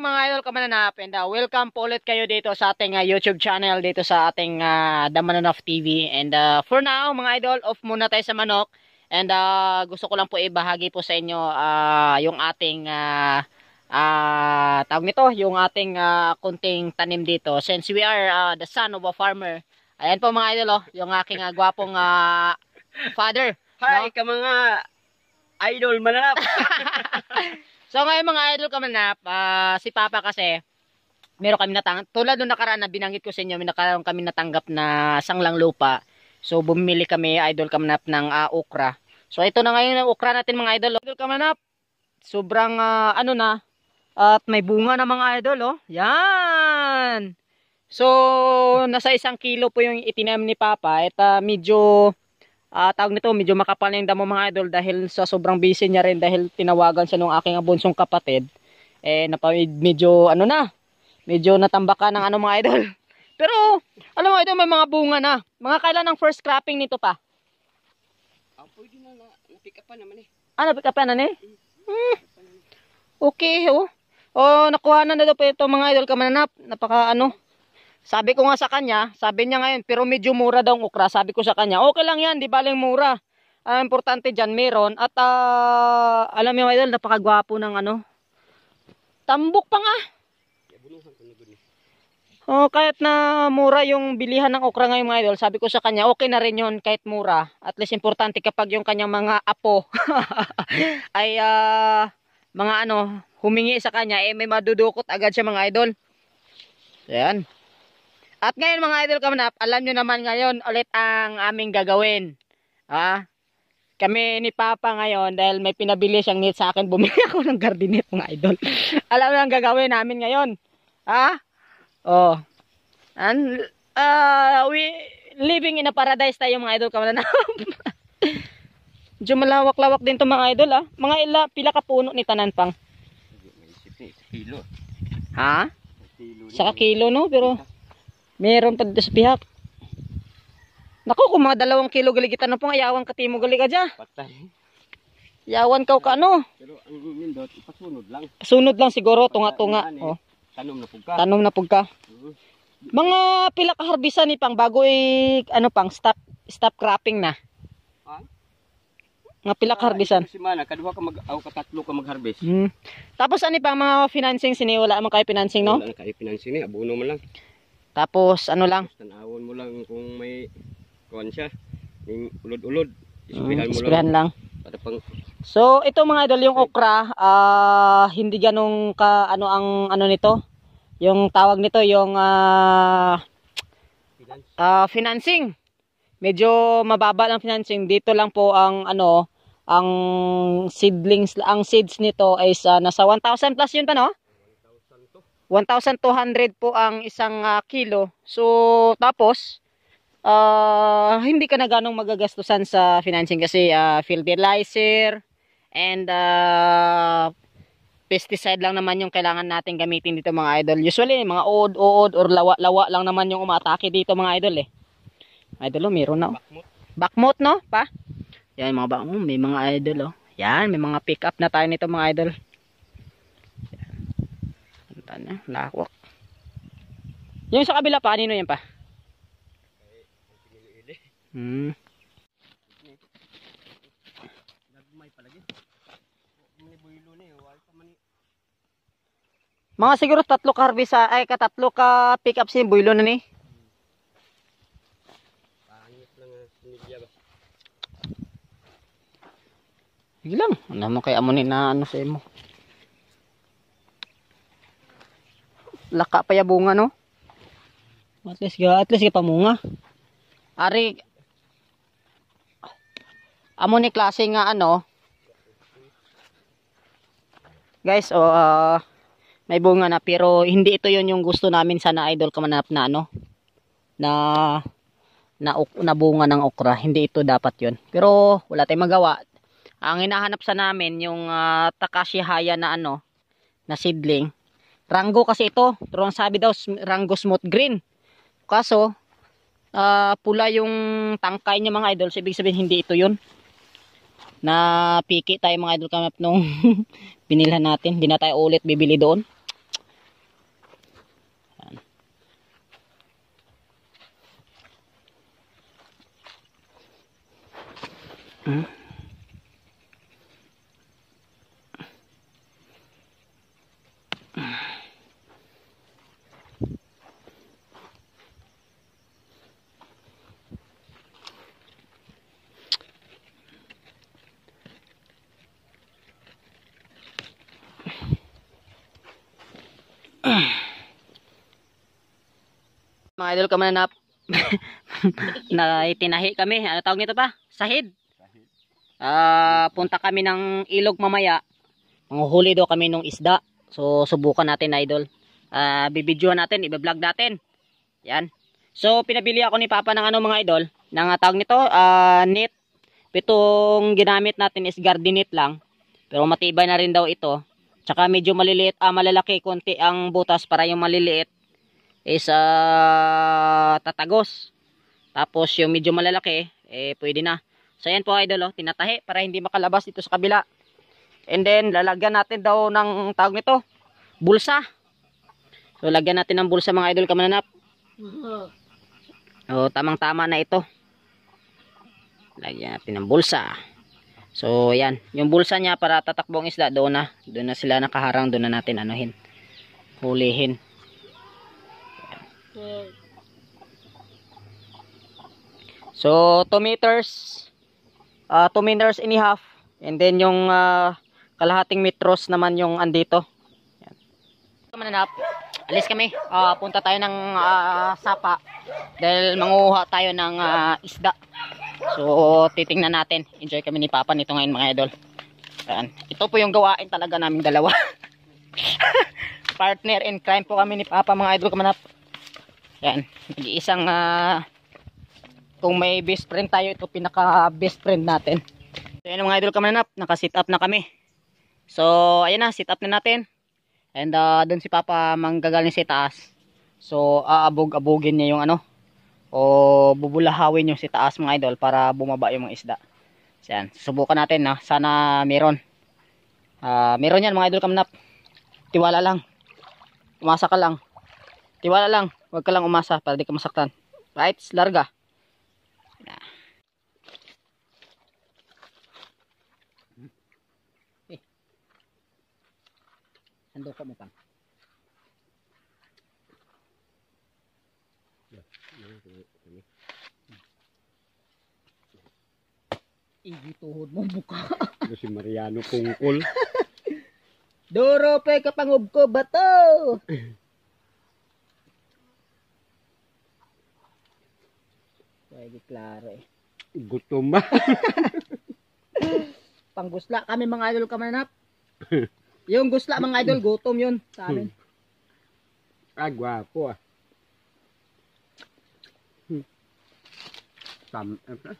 mga idol kamananap and uh, welcome po ulit kayo dito sa ating uh, YouTube channel dito sa ating uh, The Mananap TV and uh, for now mga idol off muna tayo sa manok and uh, gusto ko lang po ibahagi po sa inyo uh, yung ating uh, uh, tawag nito yung ating uh, kunting tanim dito since we are uh, the son of a farmer ayan po mga idol oh, yung aking uh, gwapong uh, father hi no? ka mga idol mananap So ngayon mga idol kamanap, uh, si Papa kasi, meron kami natanggap, tulad nung nakaraan na binanggit ko sa inyo, nakaraan kami natanggap na sanglang lupa. So bumili kami idol kamanap ng uh, okra. So ito na ngayon ang okra natin mga idol. Idol kamanap, sobrang uh, ano na, at may bunga na mga idol oh. Yan! So, nasa isang kilo po yung itinanim ni Papa. At uh, medyo uh, tawag nito medyo makapal na yung damo mga idol dahil sa sobrang busy niya rin dahil tinawagan siya nung aking abonsong kapatid eh napamid medyo ano na medyo natambaka ng ano mga idol pero alam mo ito may mga bunga na mga kailan ang first cropping nito pa ah, pwede na na pick up pa naman eh ah na pick up pa na eh hmm. okay oh oh nakuha na na daw pa ito mga idol kamananap napaka ano sabi ko nga sa kanya, sabi niya ngayon, pero medyo mura daw ang okra. Sabi ko sa kanya, okay lang yan, di ba lang mura. Ang uh, importante dyan, meron. At uh, alam niyo, idol, napakagwapo ng ano. Tambok pa nga. Oh, kahit na mura yung bilihan ng okra ngayon mga idol, sabi ko sa kanya, okay na rin yun kahit mura. At least importante kapag yung kanyang mga apo ay uh, mga ano, humingi sa kanya, eh may madudukot agad siya mga idol. Ayan. At ngayon mga idol kamanap, alam nyo naman ngayon ulit ang aming gagawin. Ha? Kami ni Papa ngayon dahil may pinabili siyang net sa akin. Bumili ako ng gardenet mga idol. alam nyo ang gagawin namin ngayon. Ha? Oh. And, uh, we living in a paradise tayo mga idol kamanap. Diyo malawak-lawak din to mga idol Ha? Mga ila, pila ka puno ni Tanan pang. Kilo. Ha? Kilo Saka kilo no, pero... Meron pa tad sa pihak. Nako, kung mga dalawang kilo galigitan na pong ayawan katimo galig adya. Patay. Yawan ka ka ano? Pero ang nindot, ipasunod lang. Pasunod lang siguro, tunga-tunga. Eh, oh. Tanom na pugka. Tanom na pugka. Mga pila ka harbisa ni eh, pang bago i eh, ano pang stop stop cropping na. Ha? Mga pila ka ah, harbisan. Ah, semana kaduha ka mag aw katatlo ka mag harvest. Hmm. Tapos ani pang mga financing sini wala man kay financing no? Wala kay financing ni abono man lang. Tapos ano lang? Tanawon mo lang kung may kuan siya. Yung ulod-ulod. Isprahan hmm, mo lang. Para pang So ito mga idol yung okra, uh, hindi ganong ka ano ang ano nito. Yung tawag nito yung uh, uh, financing. Medyo mababa lang financing. Dito lang po ang ano ang seedlings ang seeds nito ay uh, nasa 1,000 plus yun pa no? 1,200 po ang isang uh, kilo. So, tapos, uh, hindi ka na ganong magagastusan sa financing kasi uh, fertilizer and uh, pesticide lang naman yung kailangan natin gamitin dito mga idol. Usually, mga ood, ood or lawa-lawa lang naman yung umatake dito mga idol eh. Idol, oh, meron na. Oh. Backmote. no? Pa? Yan, mga backmote. May mga idol, oh. Yan, may mga pick up na tayo nito mga idol. Ano, nakwak. Yung sa kabila pa, anino yan pa? Hmm. Mga siguro tatlo ka harbisa, ay katatlo ka pick up si Builo na ni. Pangit lang sinigya ba? Sige lang, ano mo kay amo ni na ano sa imo. Laka pa bunga, no? At least, ga at least pamunga. Ari, amo ni klase nga ano, guys, o, oh, uh, may bunga na, pero hindi ito yon yung gusto namin sana idol kamanap na ano, na, na, na bunga ng okra. Hindi ito dapat yon Pero, wala tayong magawa. Ang hinahanap sa namin, yung uh, ah, Takashi Haya na ano, na seedling, Ranggo kasi ito. Pero ang sabi daw, Rango Smooth Green. Kaso, uh, pula yung tangkay niya mga idol. So, ibig sabihin, hindi ito yun. Na piki tayo mga idol kamap nung binilhan natin. Hindi na tayo ulit bibili doon. Hmm? Mga idol, kamananap. na itinahi kami. Ano tawag nito pa? Sahid. Ah, uh, punta kami ng ilog mamaya. Manghuli daw kami ng isda. So, subukan natin, idol. Ah, uh, bibidyohan natin, ibe-vlog natin. Yan. So, pinabili ako ni Papa ng ano mga idol, ng ah, tawag nito, uh, ah, net. Pitong ginamit natin is garden net lang. Pero matibay na rin daw ito. Tsaka medyo maliliit, ah, malalaki konti ang butas para yung maliliit is uh, tatagos. Tapos yung medyo malalaki, eh pwede na. So yan po idol, oh, tinatahi para hindi makalabas dito sa kabila. And then lalagyan natin daw ng tawag nito, bulsa. So lagyan natin ng bulsa mga idol kamananap. Mm-hmm. Oh, tamang tama na ito. Lagyan natin ng bulsa. So, ayan. Yung bulsa niya para tatakbong isla doon na. Doon na sila nakaharang, doon na natin anuhin. Hulihin. So, 2 meters. 2 uh, ah, meters and a half. And then yung uh, kalahating metros naman yung andito. Ayan. Mananap. Alis kami. Uh, punta tayo ng uh, sapa. Dahil manguha tayo ng uh, isda. So, titingnan natin. Enjoy kami ni Papa nito ngayon mga idol. Ayan. Ito po yung gawain talaga naming dalawa. Partner in crime po kami ni Papa mga idol. Kamanap. Ayan. Nag-iisang uh, kung may best friend tayo, ito pinaka best friend natin. So, ayan mga idol kamanap. Naka-sit up na kami. So, ayan na. Sit up na natin. And uh, ah, doon si Papa manggagaling sa si taas. So, aabog-abogin niya yung ano, o bubulahawin yung si taas mga idol para bumaba yung mga isda. So, yan. Subukan natin na. Sana meron. Uh, meron yan mga idol kamnap. Tiwala lang. Umasa ka lang. Tiwala lang. Huwag ka lang umasa para di ka masaktan. Right? Larga. Yeah. Hey. Sando mo pang. Igituhod mo buka. Ito si Mariano Kungkol. Duro pe kapangub ko bato. Pwede klaro eh. Gutom ba? Panggusla kami mga idol kamanap. yung gusla mga idol gutom yun sa amin. Hmm. Ah, gwapo ah. stammen eh, apa?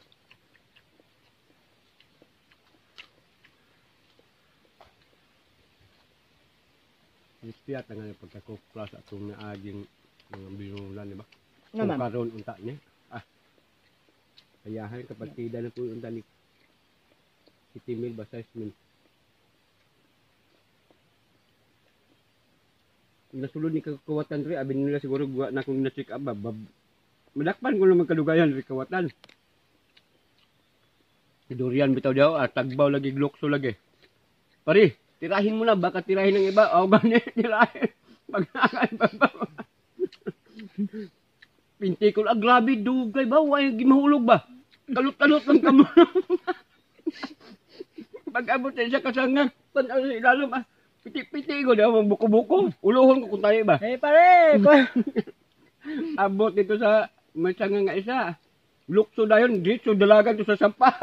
Ispiyat na nga yung pagkakukla sa itong naaging mga binulan, di ba? Kung no, Ah, kayahan kapatida na pun yung unta ni Kitimil Basais Mil. Nasulod ni kekuatan tu abin nila siguro gawa gua kung na-check apa bab. Madakpan ko naman kalugayan sa kawatan. Durian bitaw daw at ah, tagbaw lagi glukso lagi. Pare, tirahin mo na baka tirahin ng iba. O oh, ganit tirahin. Pag nakaibabaw. Pinti ko lang, grabe, dugay ba? Huwag gimahulog ba? Kalot-kalot lang kamo. Pag abot siya kasanga, tanaw ano, sa ilalim ah. Piti-piti ko daw, buko-buko. Ulohon ko kung tayo ba? Eh, pare! abot dito sa may tanga nga isa. Lukso na yun, dito dalaga to sa sampa.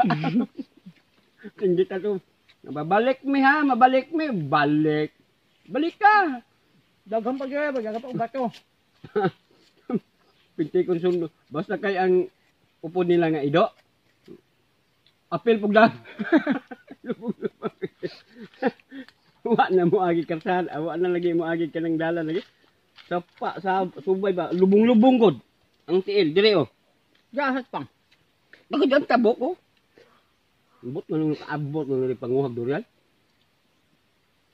Hindi ta to. Mabalik mi ha, mabalik mi. Balik. Balik ka. Daghang pa gyud, bagay ka bato. Pinti kon sundo. Basta kay ang upo nila nga ido. Apil pug lang. Wa na mo agi karsan, awa na lagi mo agi kanang dalan lagi. Sapa sa subay ba lubong-lubong god. -lubong ang tiil, dire oh. Jasas pang. Bakit ang tabok oh? Ibot mo nung abot mo nung panguhag durian.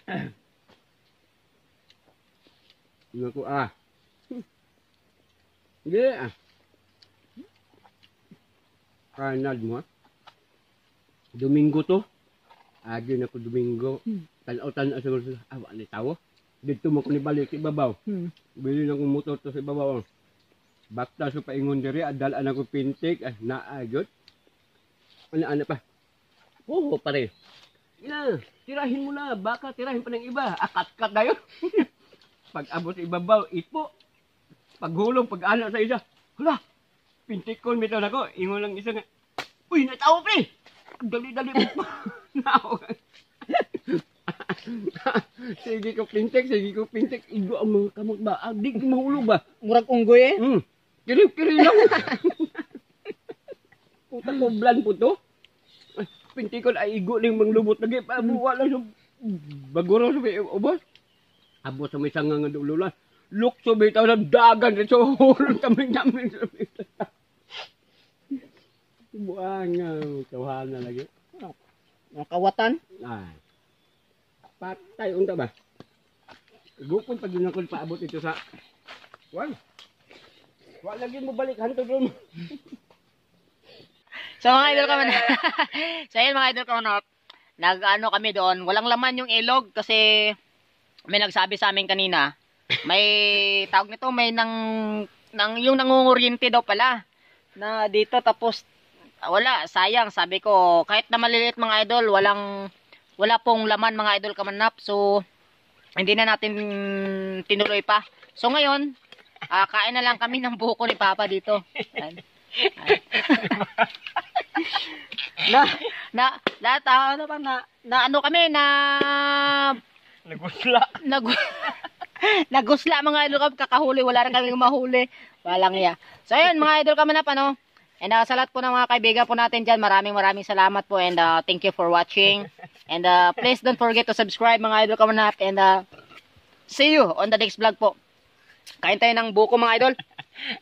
Naku ah. Hindi ah. Kanad mo ah. Domingo to. Adi na ko Domingo. Hmm. Tanaw-tanaw sa mga awa ah, ni tao. Dito mo ko nibalik sa ibabaw. Hmm. Bili na kong motor to sa ibabaw. Ah. Oh. Baktas ko paingon diri, adal anak ko pintik, na ah, naayot. Ano, ana pa? Oo, oh, pare. Yeah, tirahin mo na, baka tirahin pa ng iba. Akat-kat dayo pag abot ibabaw, itpo. Paghulong, pag ano sa isa. Hala, pintik ko, mitaw na ko. Ingon lang isa nga. Uy, natawa pre! Dali-dali mo pa. Nao. sige ko pintik, sige ko pintik. Igo ang mga kamagbaag. Di mahulog ba? Murag unggoy eh? Mm. Piling-piling lang. Puta ko, blan po to. Pinti ko na igo ng mga lubot. Lagi pa, buwala hmm. lang sa baguro sa may ubos. Abo sa may sangang nga dululan. Look, so may tao na dagan. So, hulong kami namin sa may Buang nga, kawahan na lagi. Nakawatan? Ay. Patay, unta ba? Gupon pag yun paabot ito sa... Wow. Wala lagi mo balikan hanto doon. so mga idol kami man. so yun mga idol ko na. Nag-ano kami doon. Walang laman yung ilog kasi may nagsabi sa amin kanina. May tawag nito may nang, nang yung nangunguryente daw pala na dito tapos wala, sayang sabi ko kahit na maliliit mga idol walang wala pong laman mga idol kamanap so hindi na natin tinuloy pa so ngayon Ah, kain na lang kami ng buko ni Papa dito. Ayan. Ayan. na, na, lahat ano pa, na, na ano kami, na, nagusla, nag, nagusla mga idol kami, kakahuli, wala rin kami mahuli, walang iya. So, ayun, mga idol kami na pa, And uh, ah, sa po ng mga kaibigan po natin dyan, maraming maraming salamat po and uh, thank you for watching. And uh, please don't forget to subscribe mga idol kamanap and uh, see you on the next vlog po. Kain tayo ng buko mga idol.